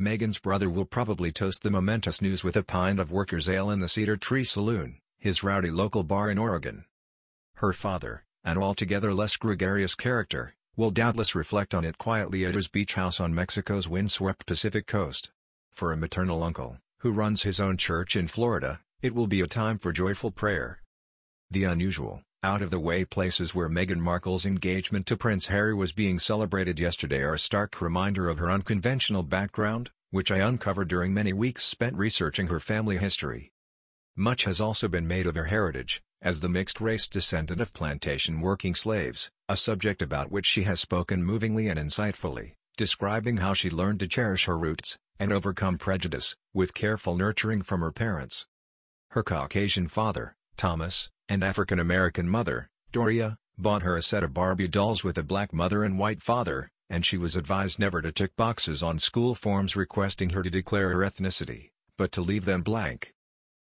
Meghan's brother will probably toast the momentous news with a pint of workers' ale in the Cedar Tree Saloon, his rowdy local bar in Oregon. Her father, an altogether less gregarious character, will doubtless reflect on it quietly at his beach house on Mexico's windswept Pacific coast. For a maternal uncle, who runs his own church in Florida, it will be a time for joyful prayer. The unusual, out-of-the-way places where Meghan Markle's engagement to Prince Harry was being celebrated yesterday are a stark reminder of her unconventional background, which I uncovered during many weeks spent researching her family history. Much has also been made of her heritage, as the mixed-race descendant of plantation working slaves, a subject about which she has spoken movingly and insightfully, describing how she learned to cherish her roots, and overcome prejudice, with careful nurturing from her parents. Her Caucasian father, Thomas, and African-American mother, Doria, bought her a set of Barbie dolls with a black mother and white father, and she was advised never to tick boxes on school forms requesting her to declare her ethnicity, but to leave them blank.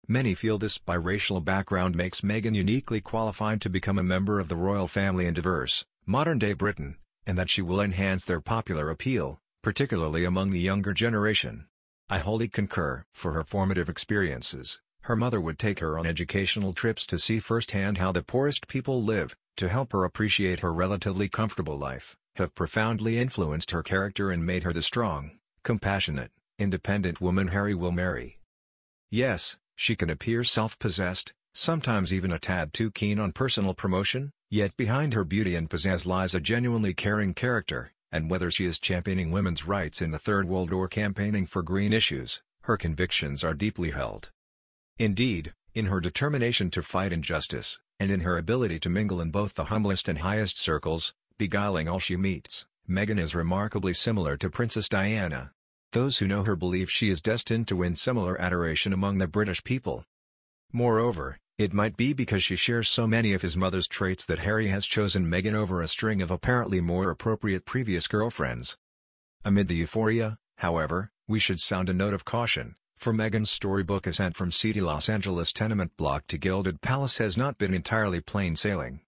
Many feel this biracial background makes Meghan uniquely qualified to become a member of the royal family in diverse, modern-day Britain, and that she will enhance their popular appeal, particularly among the younger generation. I wholly concur. For her formative experiences, her mother would take her on educational trips to see firsthand how the poorest people live, to help her appreciate her relatively comfortable life, have profoundly influenced her character and made her the strong, compassionate, independent woman Harry will marry. Yes, she can appear self-possessed, sometimes even a tad too keen on personal promotion, yet behind her beauty and pizzazz lies a genuinely caring character, and whether she is championing women's rights in the Third World or campaigning for green issues, her convictions are deeply held. Indeed, in her determination to fight injustice, and in her ability to mingle in both the humblest and highest circles, beguiling all she meets, Meghan is remarkably similar to Princess Diana. Those who know her believe she is destined to win similar adoration among the British people. Moreover, it might be because she shares so many of his mother's traits that Harry has chosen Meghan over a string of apparently more appropriate previous girlfriends. Amid the euphoria, however, we should sound a note of caution. For Meghan's storybook ascent from seedy Los Angeles tenement block to Gilded Palace has not been entirely plain sailing.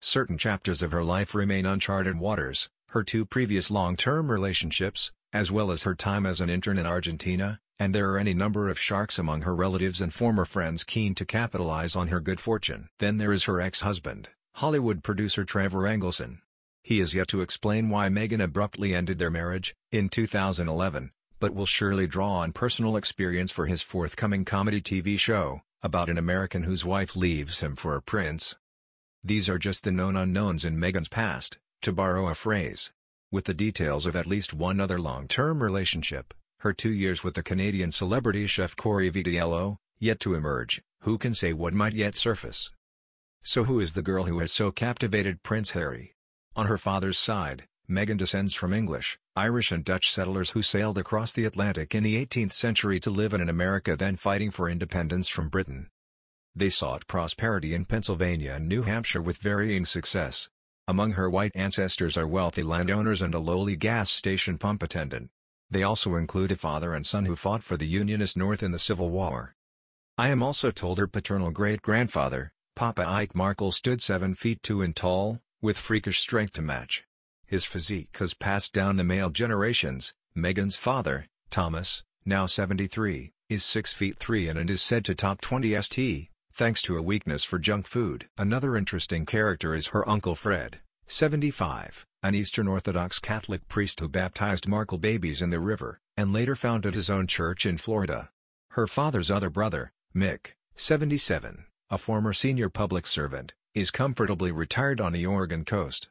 Certain chapters of her life remain uncharted waters, her two previous long-term relationships, as well as her time as an intern in Argentina, and there are any number of sharks among her relatives and former friends keen to capitalize on her good fortune. Then there is her ex-husband, Hollywood producer Trevor Engelson. He is yet to explain why Meghan abruptly ended their marriage, in 2011, but will surely draw on personal experience for his forthcoming comedy TV show, about an American whose wife leaves him for a prince. These are just the known unknowns in Meghan's past, to borrow a phrase. With the details of at least one other long-term relationship, her two years with the Canadian celebrity chef Corey Vitiello, yet to emerge, who can say what might yet surface? So who is the girl who has so captivated Prince Harry? On her father's side, Megan descends from English, Irish and Dutch settlers who sailed across the Atlantic in the 18th century to live in an America then fighting for independence from Britain. They sought prosperity in Pennsylvania and New Hampshire with varying success. Among her white ancestors are wealthy landowners and a lowly gas station pump attendant. They also include a father and son who fought for the Unionist North in the Civil War. I am also told her paternal great-grandfather, Papa Ike Markle stood 7 feet 2 in tall, with freakish strength to match. His physique has passed down the male generations. Meghan's father, Thomas, now 73, is 6 feet 3 and is said to top 20 ST, thanks to a weakness for junk food. Another interesting character is her uncle Fred, 75, an Eastern Orthodox Catholic priest who baptized Markle babies in the river, and later founded his own church in Florida. Her father's other brother, Mick, 77, a former senior public servant, is comfortably retired on the Oregon coast.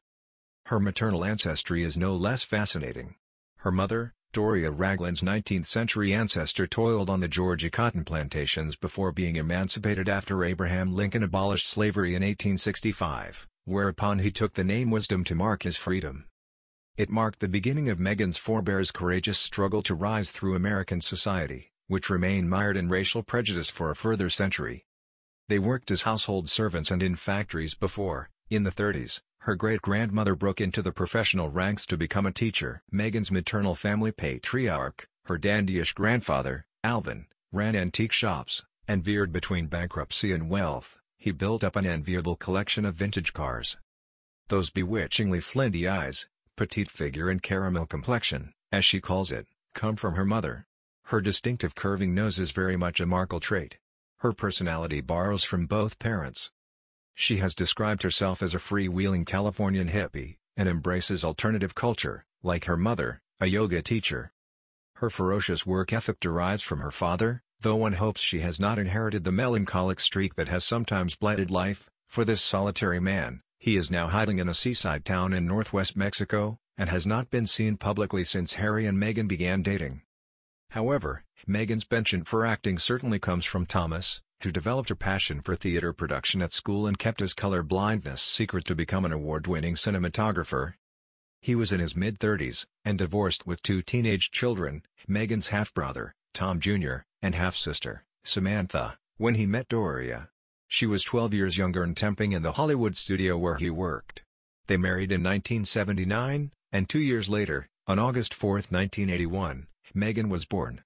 Her maternal ancestry is no less fascinating. Her mother, Doria Ragland's 19th-century ancestor toiled on the Georgia cotton plantations before being emancipated after Abraham Lincoln abolished slavery in 1865, whereupon he took the name Wisdom to mark his freedom. It marked the beginning of Megan's forebears' courageous struggle to rise through American society, which remained mired in racial prejudice for a further century. They worked as household servants and in factories before, in the 30s, her great-grandmother broke into the professional ranks to become a teacher. Meghan's maternal family patriarch, her dandyish grandfather, Alvin, ran antique shops, and veered between bankruptcy and wealth, he built up an enviable collection of vintage cars. Those bewitchingly flinty eyes, petite figure and caramel complexion, as she calls it, come from her mother. Her distinctive curving nose is very much a Markle trait. Her personality borrows from both parents. She has described herself as a free-wheeling Californian hippie, and embraces alternative culture, like her mother, a yoga teacher. Her ferocious work ethic derives from her father, though one hopes she has not inherited the melancholic streak that has sometimes blighted life, for this solitary man, he is now hiding in a seaside town in northwest Mexico, and has not been seen publicly since Harry and Meghan began dating. However, Meghan's penchant for acting certainly comes from Thomas, who developed a passion for theater production at school and kept his color blindness secret to become an award-winning cinematographer. He was in his mid-30s, and divorced with two teenage children, Megan's half-brother, Tom Jr., and half-sister, Samantha, when he met Doria. She was 12 years younger and temping in the Hollywood studio where he worked. They married in 1979, and two years later, on August 4, 1981, Megan was born.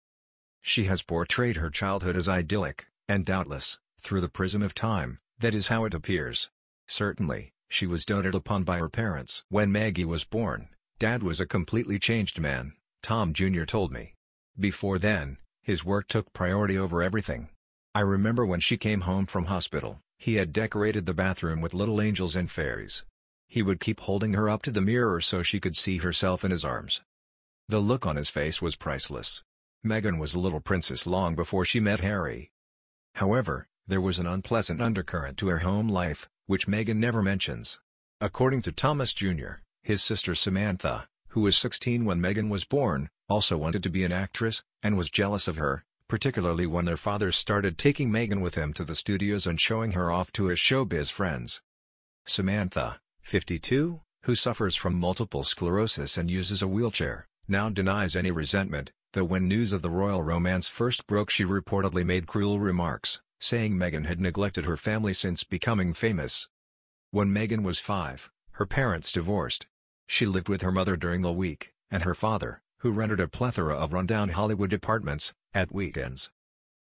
She has portrayed her childhood as idyllic, and doubtless, through the prism of time, that is how it appears. Certainly, she was doted upon by her parents. When Maggie was born, Dad was a completely changed man, Tom Jr. told me. Before then, his work took priority over everything. I remember when she came home from hospital, he had decorated the bathroom with little angels and fairies. He would keep holding her up to the mirror so she could see herself in his arms. The look on his face was priceless. Meghan was a little princess long before she met Harry, However, there was an unpleasant undercurrent to her home life, which Meghan never mentions. According to Thomas Jr., his sister Samantha, who was 16 when Meghan was born, also wanted to be an actress, and was jealous of her, particularly when their father started taking Meghan with him to the studios and showing her off to his showbiz friends. Samantha, 52, who suffers from multiple sclerosis and uses a wheelchair, now denies any resentment, though when news of the royal romance first broke she reportedly made cruel remarks, saying Meghan had neglected her family since becoming famous. When Meghan was five, her parents divorced. She lived with her mother during the week, and her father, who rented a plethora of rundown Hollywood apartments, at weekends.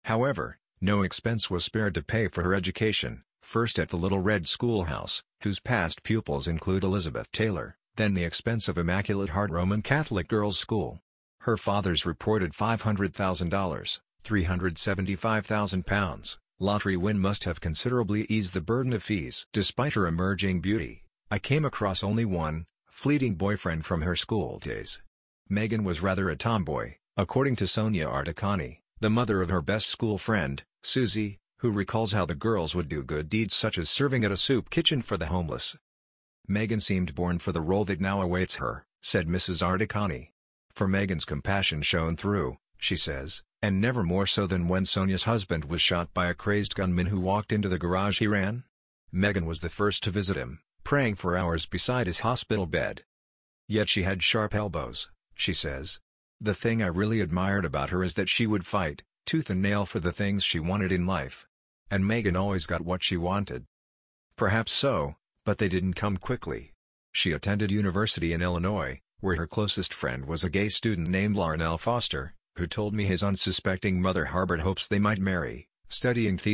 However, no expense was spared to pay for her education, first at the Little Red Schoolhouse, whose past pupils include Elizabeth Taylor, then the expensive Immaculate Heart Roman Catholic Girls' School, her father's reported $500,000, £375,000, lottery win must have considerably eased the burden of fees. Despite her emerging beauty, I came across only one, fleeting boyfriend from her school days. Megan was rather a tomboy, according to Sonia Articani, the mother of her best school friend, Susie, who recalls how the girls would do good deeds such as serving at a soup kitchen for the homeless. Megan seemed born for the role that now awaits her, said Mrs. Articani. For Megan's compassion shone through, she says, and never more so than when Sonia's husband was shot by a crazed gunman who walked into the garage he ran. Megan was the first to visit him, praying for hours beside his hospital bed. Yet she had sharp elbows, she says. The thing I really admired about her is that she would fight, tooth and nail for the things she wanted in life. And Megan always got what she wanted. Perhaps so, but they didn't come quickly. She attended university in Illinois, where her closest friend was a gay student named Larnell Foster, who told me his unsuspecting mother harbored hopes they might marry, studying theater.